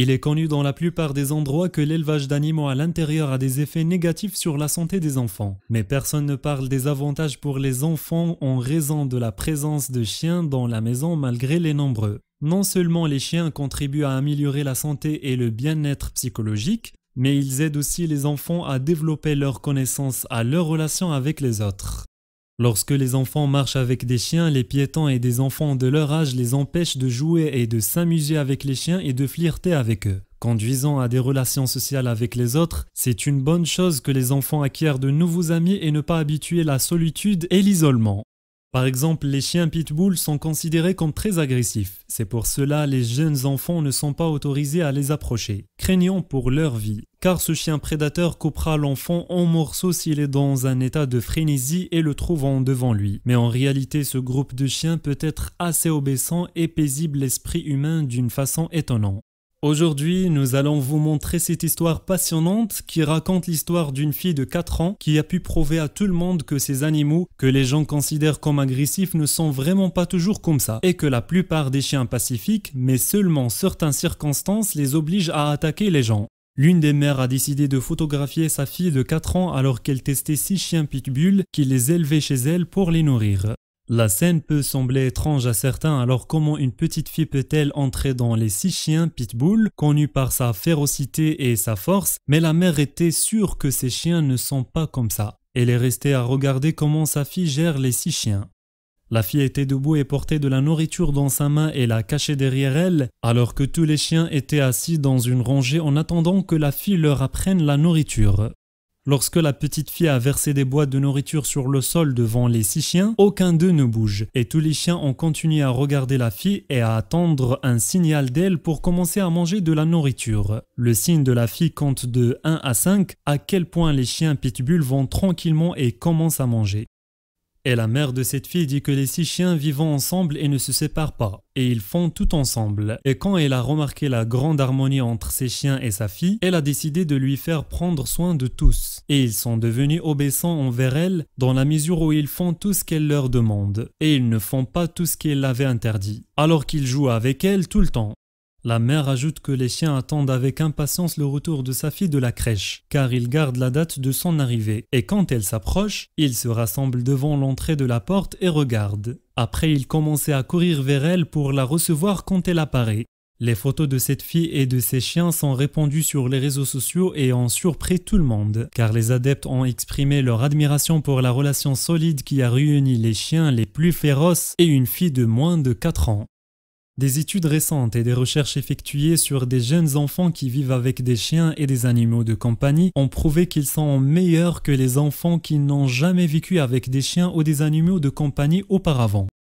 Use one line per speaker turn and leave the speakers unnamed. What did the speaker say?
Il est connu dans la plupart des endroits que l'élevage d'animaux à l'intérieur a des effets négatifs sur la santé des enfants, mais personne ne parle des avantages pour les enfants en raison de la présence de chiens dans la maison malgré les nombreux. Non seulement les chiens contribuent à améliorer la santé et le bien-être psychologique, mais ils aident aussi les enfants à développer leurs connaissances à leurs relations avec les autres. Lorsque les enfants marchent avec des chiens, les piétons et des enfants de leur âge les empêchent de jouer et de s'amuser avec les chiens et de flirter avec eux. Conduisant à des relations sociales avec les autres, c'est une bonne chose que les enfants acquièrent de nouveaux amis et ne pas habituer la solitude et l'isolement. Par exemple, les chiens pitbull sont considérés comme très agressifs. C'est pour cela les jeunes enfants ne sont pas autorisés à les approcher, craignant pour leur vie, car ce chien prédateur coupera l'enfant en morceaux s'il est dans un état de frénésie et le trouvant devant lui. Mais en réalité, ce groupe de chiens peut être assez obéissant et paisible l'esprit humain d'une façon étonnante. Aujourd'hui, nous allons vous montrer cette histoire passionnante qui raconte l'histoire d'une fille de 4 ans qui a pu prouver à tout le monde que ces animaux que les gens considèrent comme agressifs ne sont vraiment pas toujours comme ça et que la plupart des chiens pacifiques, mais seulement certaines circonstances, les obligent à attaquer les gens. L'une des mères a décidé de photographier sa fille de 4 ans alors qu'elle testait 6 chiens pitbull qui les élevaient chez elle pour les nourrir. La scène peut sembler étrange à certains, alors comment une petite fille peut-elle entrer dans les six chiens Pitbull, connus par sa férocité et sa force, mais la mère était sûre que ces chiens ne sont pas comme ça. Elle est restée à regarder comment sa fille gère les six chiens. La fille était debout et portait de la nourriture dans sa main et la cachait derrière elle, alors que tous les chiens étaient assis dans une rangée en attendant que la fille leur apprenne la nourriture. Lorsque la petite fille a versé des boîtes de nourriture sur le sol devant les six chiens, aucun d'eux ne bouge, et tous les chiens ont continué à regarder la fille et à attendre un signal d'elle pour commencer à manger de la nourriture. Le signe de la fille compte de 1 à 5 à quel point les chiens pitbull vont tranquillement et commencent à manger. Et la mère de cette fille dit que les six chiens vivent ensemble et ne se séparent pas, et ils font tout ensemble. Et quand elle a remarqué la grande harmonie entre ses chiens et sa fille, elle a décidé de lui faire prendre soin de tous. Et ils sont devenus obéissants envers elle dans la mesure où ils font tout ce qu'elle leur demande, et ils ne font pas tout ce qu'elle avait interdit, alors qu'ils jouent avec elle tout le temps. La mère ajoute que les chiens attendent avec impatience le retour de sa fille de la crèche, car ils gardent la date de son arrivée, et quand elle s'approche, ils se rassemblent devant l'entrée de la porte et regardent. Après, ils commençaient à courir vers elle pour la recevoir quand elle apparaît. Les photos de cette fille et de ses chiens sont répandues sur les réseaux sociaux et ont surpris tout le monde, car les adeptes ont exprimé leur admiration pour la relation solide qui a réuni les chiens les plus féroces et une fille de moins de 4 ans. Des études récentes et des recherches effectuées sur des jeunes enfants qui vivent avec des chiens et des animaux de compagnie ont prouvé qu'ils sont meilleurs que les enfants qui n'ont jamais vécu avec des chiens ou des animaux de compagnie auparavant.